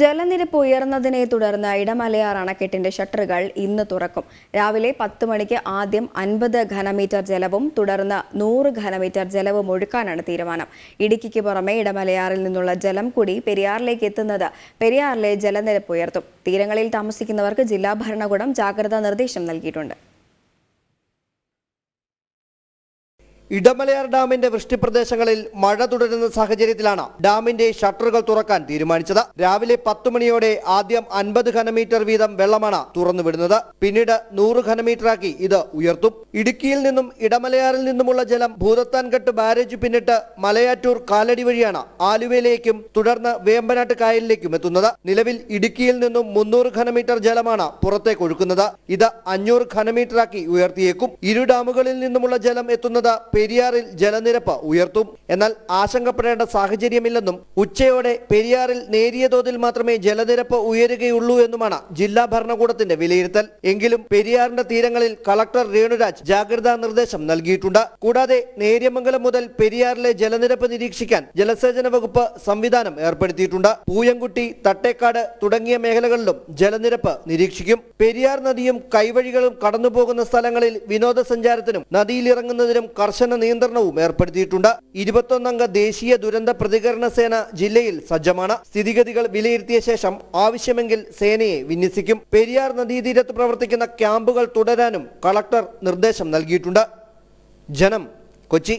ജലനിരപ്പ് ഉയർന്നതിനെ തുടർന്ന് ഇടമലയാർ അണക്കെട്ടിന്റെ ഷട്ടറുകൾ ഇന്ന് തുറക്കും രാവിലെ പത്ത് മണിക്ക് ആദ്യം അൻപത് ഘനമീറ്റർ ജലവും തുടർന്ന് നൂറ് ഘനമീറ്റർ ജലവും ഒഴുക്കാനാണ് തീരുമാനം ഇടുക്കിക്ക് പുറമെ ഇടമലയാറിൽ നിന്നുള്ള ജലം കൂടി പെരിയാറിലേക്ക് എത്തുന്നത് പെരിയാറിലെ ജലനിരപ്പ് ഉയർത്തും തീരങ്ങളിൽ താമസിക്കുന്നവർക്ക് ജില്ലാ ഭരണകൂടം ജാഗ്രതാ നിർദ്ദേശം നൽകിയിട്ടുണ്ട് ഇടമലയാർ ഡാമിന്റെ വൃഷ്ടിപ്രദേശങ്ങളിൽ മഴ തുടരുന്ന സാഹചര്യത്തിലാണ് ഡാമിന്റെ ഷട്ടറുകൾ തുറക്കാൻ തീരുമാനിച്ചത് രാവിലെ പത്ത് മണിയോടെ ആദ്യം അൻപത് ഘനമീറ്റർ വീതം വെള്ളമാണ് തുറന്നുവിടുന്നത് പിന്നീട് നൂറ് ഘനമീറ്ററാക്കി ഇത് ഉയർത്തും ഇടുക്കിയിൽ നിന്നും ഇടമലയാറിൽ നിന്നുമുള്ള ജലം ഭൂതത്താൻകെട്ട് ബാരേജ് പിന്നിട്ട് മലയാറ്റൂർ കാലടി വഴിയാണ് ആലുവയിലേക്കും തുടർന്ന് വേമ്പനാട്ട് കായലിലേക്കും എത്തുന്നത് നിലവിൽ ഇടുക്കിയിൽ നിന്നും മുന്നൂറ് ഘനമീറ്റർ ജലമാണ് പുറത്തേക്ക് ഒഴുക്കുന്നത് ഇത് അഞ്ഞൂറ് ഘനമീറ്ററാക്കി ഉയർത്തിയേക്കും ഇരു ഡാമുകളിൽ നിന്നുമുള്ള ജലം എത്തുന്നത് പെരിയാറിൽ ജലനിരപ്പ് ഉയർത്തും എന്നാൽ ആശങ്കപ്പെടേണ്ട സാഹചര്യമില്ലെന്നും ഉച്ചയോടെ പെരിയാറിൽ നേരിയ തോതിൽ മാത്രമേ ജലനിരപ്പ് ഉയരുകയുള്ളൂ എന്നുമാണ് ജില്ലാ ഭരണകൂടത്തിന്റെ വിലയിരുത്തൽ എങ്കിലും പെരിയാറിന്റെ തീരങ്ങളിൽ കളക്ടർ രേണുരാജ് ജാഗ്രതാ നിർദ്ദേശം നൽകിയിട്ടുണ്ട് കൂടാതെ നേര്യമംഗലം മുതൽ പെരിയാറിലെ ജലനിരപ്പ് നിരീക്ഷിക്കാൻ ജലസേചന വകുപ്പ് സംവിധാനം ഏർപ്പെടുത്തിയിട്ടുണ്ട് പൂയംകുട്ടി തട്ടേക്കാട് തുടങ്ങിയ മേഖലകളിലും ജലനിരപ്പ് നിരീക്ഷിക്കും പെരിയാർ നദിയും കൈവഴികളും കടന്നുപോകുന്ന സ്ഥലങ്ങളിൽ വിനോദസഞ്ചാരത്തിനും നദിയിലിറങ്ങുന്നതിനും കർശന കർശന നിയന്ത്രണവും ഏർപ്പെടുത്തിയിട്ടുണ്ട് ഇരുപത്തൊന്നംഗ ദേശീയ ദുരന്ത പ്രതികരണ സേന ജില്ലയിൽ സജ്ജമാണ് സ്ഥിതിഗതികൾ വിലയിരുത്തിയ ശേഷം ആവശ്യമെങ്കിൽ സേനയെ വിന്യസിക്കും പെരിയാർ നദീതീരത്ത് പ്രവർത്തിക്കുന്ന ക്യാമ്പുകൾ തുടരാനും കളക്ടർ നിർദ്ദേശം നൽകിയിട്ടുണ്ട് ജനം കൊച്ചി